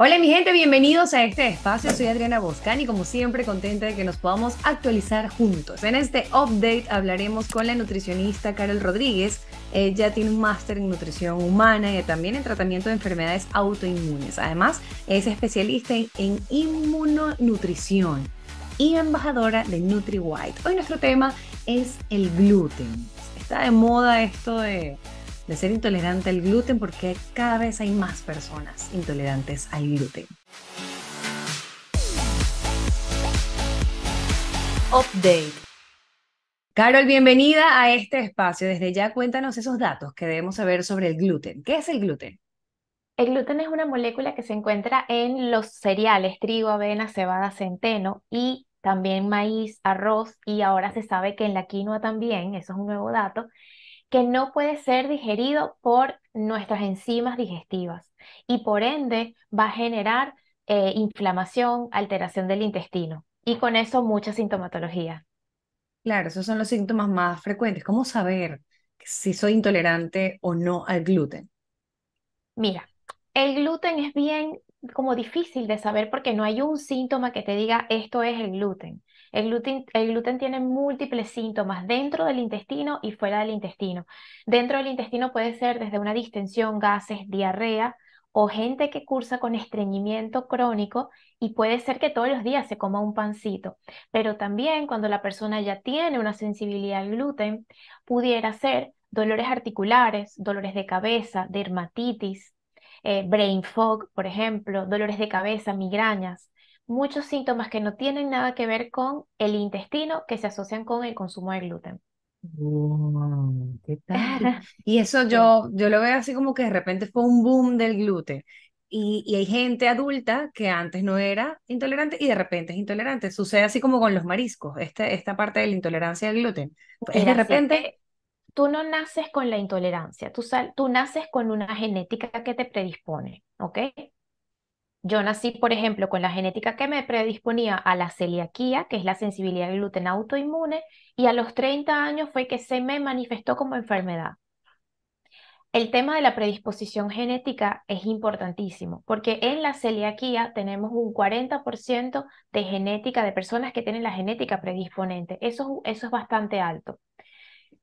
Hola mi gente, bienvenidos a este espacio. Soy Adriana Boscan y como siempre contenta de que nos podamos actualizar juntos. En este update hablaremos con la nutricionista Carol Rodríguez. Ella tiene un máster en nutrición humana y también en tratamiento de enfermedades autoinmunes. Además, es especialista en, inmunonutrición y embajadora de NutriWhite. Hoy nuestro tema es el gluten. Está de moda esto de de ser intolerante al gluten porque cada vez hay más personas intolerantes al gluten. Update. Carol, bienvenida a este espacio. Desde ya cuéntanos esos datos que debemos saber sobre el gluten. ¿Qué es el gluten? El gluten es una molécula que se encuentra en los cereales, trigo, avena, cebada, centeno y también maíz, arroz y ahora se sabe que en la quinoa también, eso es un nuevo dato, que no puede ser digerido por nuestras enzimas digestivas y por ende va a generar eh, inflamación, alteración del intestino y con eso mucha sintomatología. Claro, esos son los síntomas más frecuentes. ¿Cómo saber si soy intolerante o no al gluten? Mira, el gluten es bien como difícil de saber porque no hay un síntoma que te diga esto es el gluten. El gluten, el gluten tiene múltiples síntomas dentro del intestino y fuera del intestino. Dentro del intestino puede ser desde una distensión, gases, diarrea o gente que cursa con estreñimiento crónico y puede ser que todos los días se coma un pancito. Pero también cuando la persona ya tiene una sensibilidad al gluten, pudiera ser dolores articulares, dolores de cabeza, dermatitis, eh, brain fog, por ejemplo, dolores de cabeza, migrañas, muchos síntomas que no tienen nada que ver con el intestino que se asocian con el consumo de gluten. y eso yo, yo lo veo así como que de repente fue un boom del gluten. Y, hay gente adulta que antes no era intolerante y de repente es intolerante. Sucede así como con los mariscos, esta, esta parte de la intolerancia al gluten. es de repente tú no naces con la intolerancia, tú, tú naces con una genética que te predispone, ¿ok? Yo nací, por ejemplo, con la genética que me predisponía a la celiaquía, que es la sensibilidad al gluten autoinmune, y a los 30 años fue que se me manifestó como enfermedad. El tema de la predisposición genética es importantísimo, porque en la celiaquía tenemos un 40% de genética de personas que tienen la genética predisponente. Eso, eso es bastante alto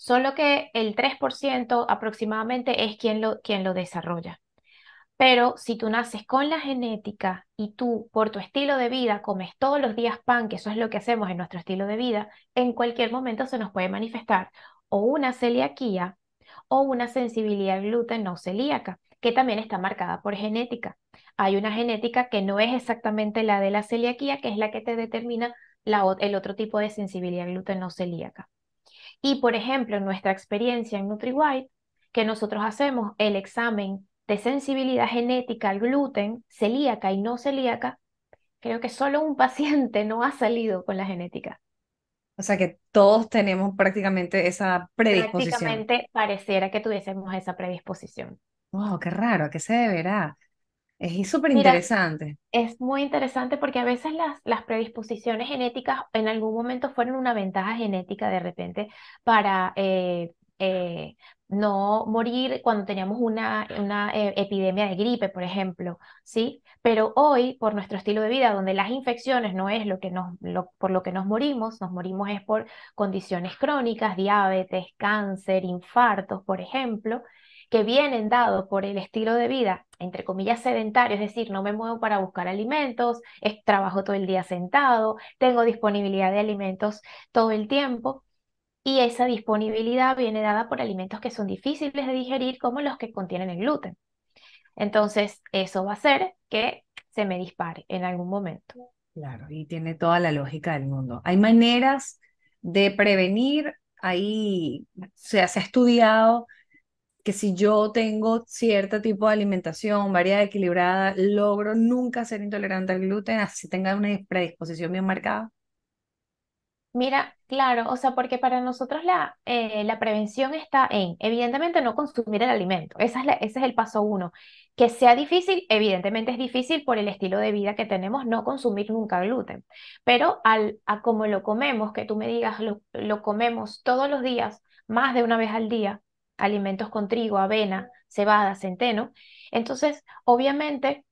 solo que el 3% aproximadamente es quien lo, quien lo desarrolla. Pero si tú naces con la genética y tú por tu estilo de vida comes todos los días pan, que eso es lo que hacemos en nuestro estilo de vida, en cualquier momento se nos puede manifestar o una celiaquía o una sensibilidad gluten no celíaca, que también está marcada por genética. Hay una genética que no es exactamente la de la celiaquía, que es la que te determina el otro tipo de sensibilidad gluten no celíaca. Y, por ejemplo, en nuestra experiencia en NutriWhite, que nosotros hacemos el examen de sensibilidad genética al gluten, celíaca y no celíaca, creo que solo un paciente no ha salido con la genética. O sea que todos tenemos prácticamente esa predisposición. Prácticamente pareciera que tuviésemos esa predisposición. Wow, qué raro, ¿a qué se deberá? Es súper interesante. Es muy interesante porque a veces las, las, predisposiciones genéticas en algún momento fueron una ventaja genética de repente para eh, eh, no morir cuando teníamos una, una eh, epidemia de gripe, por ejemplo, ¿sí? Pero hoy, por nuestro estilo de vida, donde las infecciones no es lo que nos, por lo que nos morimos, nos morimos es por condiciones crónicas, diabetes, cáncer, infartos, por ejemplo, que vienen dados por el estilo de vida, entre comillas, sedentario, es decir, no me muevo para buscar alimentos, es, trabajo todo el día sentado, tengo disponibilidad de alimentos todo el tiempo. Y esa disponibilidad viene dada por alimentos que son difíciles de digerir, como los que contienen el gluten. Entonces, eso va a hacer que se me dispare en algún momento. Claro, y tiene toda la lógica del mundo. Hay maneras de prevenir, ahí se ha estudiado que si yo tengo cierto tipo de alimentación variada, equilibrada, logro nunca ser intolerante al gluten, así tenga una predisposición bien marcada? Mira, claro, o sea, porque para nosotros la, eh, la prevención está en, evidentemente, no consumir el alimento. ese es el paso uno. Que sea difícil, evidentemente es difícil por el estilo de vida que tenemos, no consumir nunca gluten. Pero al, a como lo comemos, que tú me digas, lo comemos todos los días, más de una vez al día, alimentos con trigo, avena, cebada, centeno. Entonces, obviamente,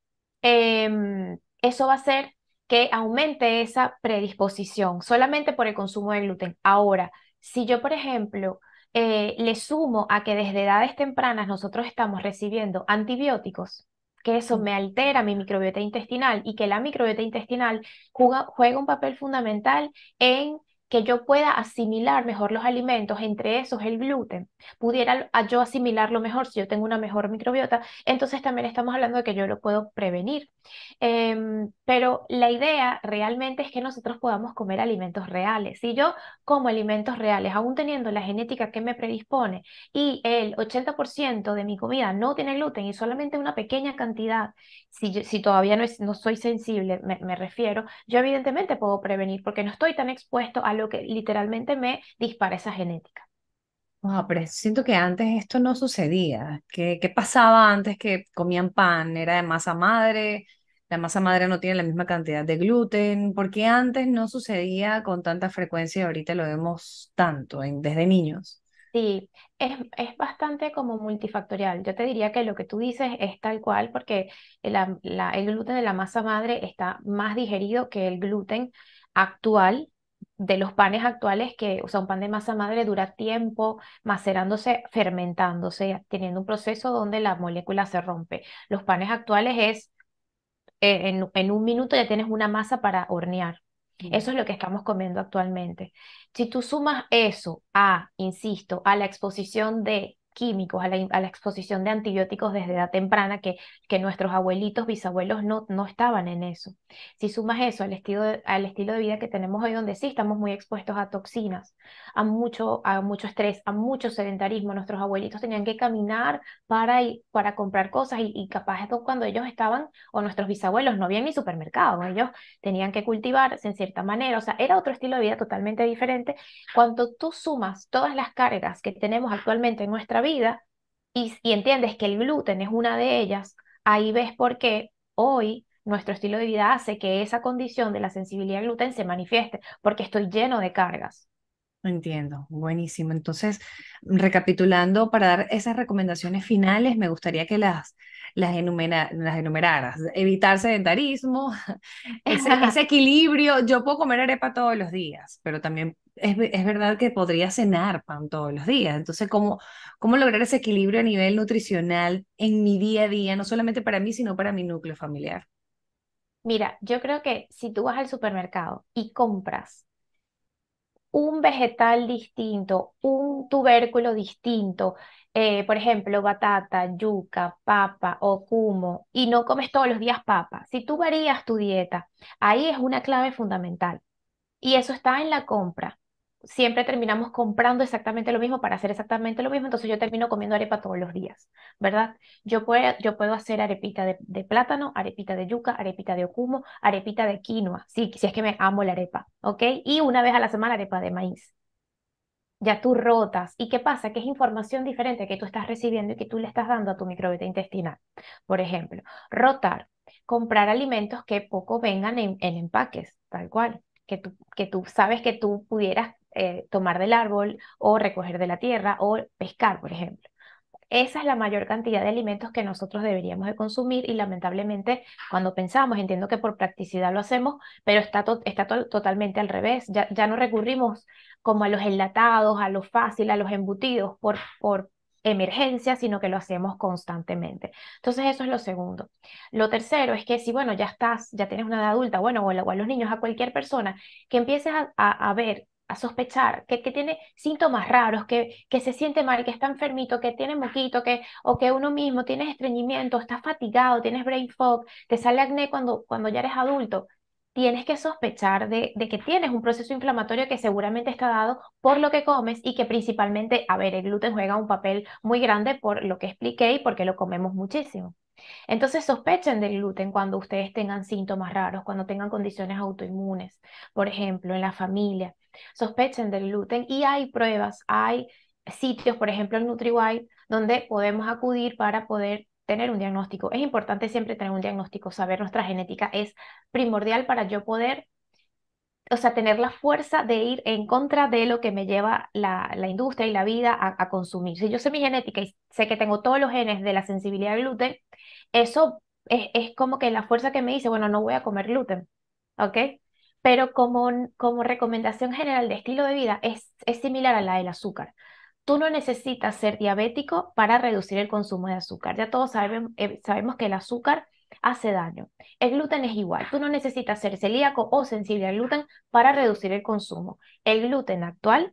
em, eso va a hacer que aumente esa predisposición solamente por el consumo de gluten. Ahora, si yo, por ejemplo, eh, le sumo a que desde edades tempranas nosotros estamos recibiendo antibióticos, que eso me altera mi microbiota intestinal y que la microbiota intestinal juega un papel fundamental en que yo pueda asimilar mejor los alimentos, entre esos el gluten, pudiera yo asimilarlo mejor si yo tengo una mejor microbiota, entonces también estamos hablando de que yo lo puedo prevenir. Em, pero la idea realmente es que nosotros podamos comer alimentos reales. Si yo como alimentos reales, aún teniendo la genética que me predispone y el 80% de mi comida no tiene gluten y solamente una pequeña cantidad, si, si todavía no, no soy sensible, me, refiero, yo evidentemente puedo prevenir porque no estoy tan expuesto a lo que literalmente me dispara esa genética. Ah, pero siento que antes esto no sucedía. ¿Qué, ¿Qué, pasaba antes que comían pan? ¿Era de masa madre? ¿La masa madre no tiene la misma cantidad de gluten? porque antes no sucedía con tanta frecuencia y ahorita lo vemos tanto desde niños? Sí, es, bastante como multifactorial. Yo te diría que lo que tú dices es tal cual porque el gluten de la masa madre está más digerido que el gluten actual de los panes actuales que, o sea, un pan de masa madre dura tiempo macerándose, fermentándose, teniendo un proceso donde la molécula se rompe. Los panes actuales es, eh, en, un minuto ya tienes una masa para hornear. Mm. Eso es lo que estamos comiendo actualmente. Si tú sumas eso a, insisto, a la exposición de químicos, a la, exposición de antibióticos desde edad temprana, que, que nuestros abuelitos, bisabuelos no, no estaban en eso. Si sumas eso al estilo, de, al estilo de vida que tenemos hoy, donde sí estamos muy expuestos a toxinas, a mucho, a mucho estrés, a mucho sedentarismo, nuestros abuelitos tenían que caminar para, para comprar cosas y, y capaz esto cuando ellos estaban, o nuestros bisabuelos, no había ni supermercado, ellos tenían que cultivarse en cierta manera, o sea, era otro estilo de vida totalmente diferente. Cuando tú sumas todas las cargas que tenemos actualmente en nuestra vida, y, y entiendes que el gluten es una de ellas, ahí ves por qué hoy nuestro estilo de vida hace que esa condición de la sensibilidad al gluten se manifieste, porque estoy lleno de cargas. Entiendo, buenísimo. Entonces, recapitulando, para dar esas recomendaciones finales, me gustaría que las las, enumeradas, Evitar sedentarismo, ese, equilibrio. Yo puedo comer arepa todos los días, pero también es, verdad que podría cenar pan todos los días. Entonces, ¿cómo, ¿cómo lograr ese equilibrio a nivel nutricional en mi día a día, no solamente para mí, sino para mi núcleo familiar? Mira, yo creo que si tú vas al supermercado y compras un vegetal distinto, un tubérculo distinto, eh, por ejemplo, batata, yuca, papa o cumo, y no comes todos los días papa, si tú varías tu dieta, ahí es una clave fundamental. Y eso está en la compra. Siempre terminamos comprando exactamente lo mismo para hacer exactamente lo mismo, entonces yo termino comiendo arepa todos los días, ¿verdad? Yo puedo, yo puedo hacer arepita de, plátano, arepita de yuca, arepita de ocumo, arepita de quinoa, sí si es que me amo la arepa, ¿ok? Y una vez a la semana arepa de maíz ya tú rotas. ¿Y qué pasa? Que es información diferente que tú estás recibiendo y que tú le estás dando a tu microbiota intestinal. Por ejemplo, rotar, comprar alimentos que poco vengan en, empaques, tal cual, que tú, que tú sabes que tú pudieras eh, tomar del árbol o recoger de la tierra o pescar, por ejemplo. Esa es la mayor cantidad de alimentos que nosotros deberíamos de consumir y lamentablemente cuando pensamos, entiendo que por practicidad lo hacemos, pero está, está totalmente al revés. Ya, no recurrimos como a los enlatados, a lo fácil, a los embutidos por, por emergencia, sino que lo hacemos constantemente. Entonces, eso es lo segundo. Lo tercero es que si, bueno, ya estás, ya tienes una edad adulta, bueno, o, a los niños, a cualquier persona, que empieces a ver a sospechar, que, que tiene síntomas raros, que, que se siente mal, que está enfermito, que tiene moquito, que, o que uno mismo tiene estreñimiento, está fatigado, tienes brain fog, te sale acné cuando, cuando ya eres adulto, tienes que sospechar de, de, que tienes un proceso inflamatorio que seguramente está dado por lo que comes y que principalmente, a ver, el gluten juega un papel muy grande por lo que expliqué y porque lo comemos muchísimo. Entonces sospechen del gluten cuando ustedes tengan síntomas raros, cuando tengan condiciones autoinmunes, por ejemplo, en la familia sospechen del gluten y hay pruebas, hay sitios, por ejemplo el NutriWide, donde podemos acudir para poder tener un diagnóstico. Es importante siempre tener un diagnóstico, saber nuestra genética es primordial para yo poder, o sea, tener la fuerza de ir en contra de lo que me lleva la, industria y la vida a, consumir. Si yo sé mi genética y sé que tengo todos los genes de la sensibilidad al gluten, eso es, es como que la fuerza que me dice, bueno, no voy a comer gluten, ¿ok? pero como, como recomendación general de estilo de vida es, similar a la del azúcar. Tú no necesitas ser diabético para reducir el consumo de azúcar. Ya todos eh, sabemos que el azúcar hace daño. El gluten es igual. Tú no necesitas ser celíaco o sensible al gluten para reducir el consumo. El gluten actual,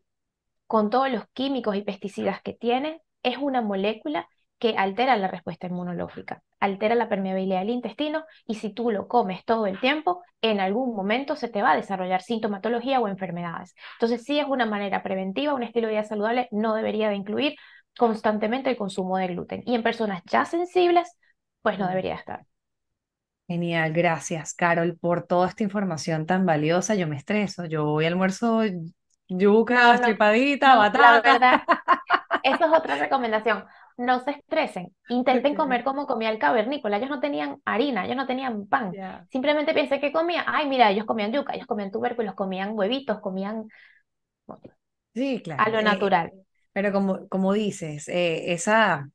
con todos los químicos y pesticidas que tiene, es una molécula que altera la respuesta inmunológica, altera la permeabilidad del intestino y si tú lo comes todo el tiempo, en algún momento se te va a desarrollar sintomatología o enfermedades. Entonces, sí es una manera preventiva, un estilo de vida saludable no debería de incluir constantemente el consumo de gluten y en personas ya sensibles, pues no mm. debería estar. Genial, gracias Carol por toda esta información tan valiosa. Yo me estreso, yo voy almuerzo yuca, estripadita batata. Esa es otra recomendación no se estresen, intenten comer como comía el cavernícola, ellos no tenían harina, ellos no tenían pan, simplemente piensen que comían, ay mira, ellos comían yuca, ellos comían tubérculos, comían huevitos, comían sí, claro. a lo eh, natural. pero como, como dices, eh, esa,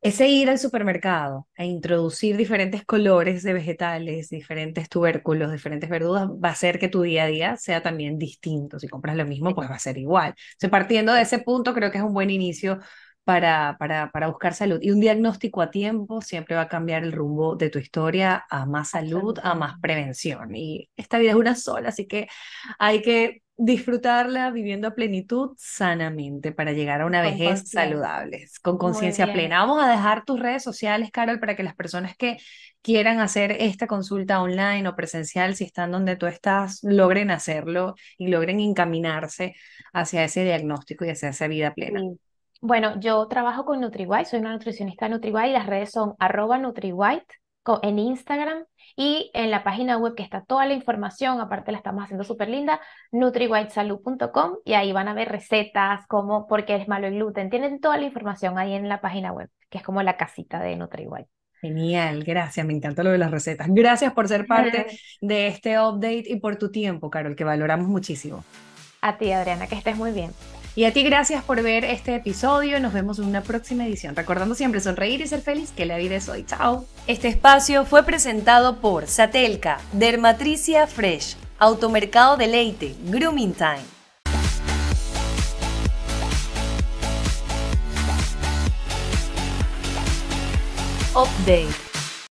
ese ir al supermercado e introducir diferentes colores de vegetales, diferentes tubérculos, diferentes verduras, va a hacer que tu día a día sea también distinto. Si compras lo mismo, pues va a ser igual. O sea, partiendo de ese punto, creo que es un buen inicio para, para, buscar salud. Y un diagnóstico a tiempo siempre va a cambiar el rumbo de tu historia a más salud, a más prevención. Y esta vida es una sola, así que hay que disfrutarla viviendo a plenitud sanamente para llegar a una vejez saludable, con conciencia plena. Vamos a dejar tus redes sociales, Carol, para que las personas que quieran hacer esta consulta online o presencial, si están donde tú estás, logren hacerlo y logren encaminarse hacia ese diagnóstico y hacia esa vida plena. Bueno, yo trabajo con NutriWhite, soy una nutricionista de y las redes son arroba NutriWhite en Instagram y en la página web que está toda la información, aparte la estamos haciendo súper linda, nutriwhitesalud.com y ahí van a ver recetas, como por qué es malo el gluten, tienen toda la información ahí en la página web, que es como la casita de NutriWhite. Genial, gracias, me encanta lo de las recetas. Gracias por ser parte de este update y por tu tiempo, Carol, que valoramos muchísimo. A ti, Adriana, que estés muy bien. Y a ti gracias por ver este episodio. Nos vemos en una próxima edición. Recordando siempre sonreír y ser feliz, que la vida es hoy. Chao. Este espacio fue presentado por Satelca, Dermatricia Fresh, Automercado Deleite, Grooming Time. Update.